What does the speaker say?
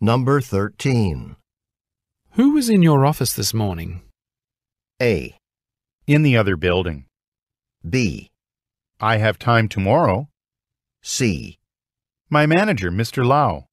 Number 13. Who was in your office this morning? A. In the other building. B. I have time tomorrow. C. My manager, Mr. Lau.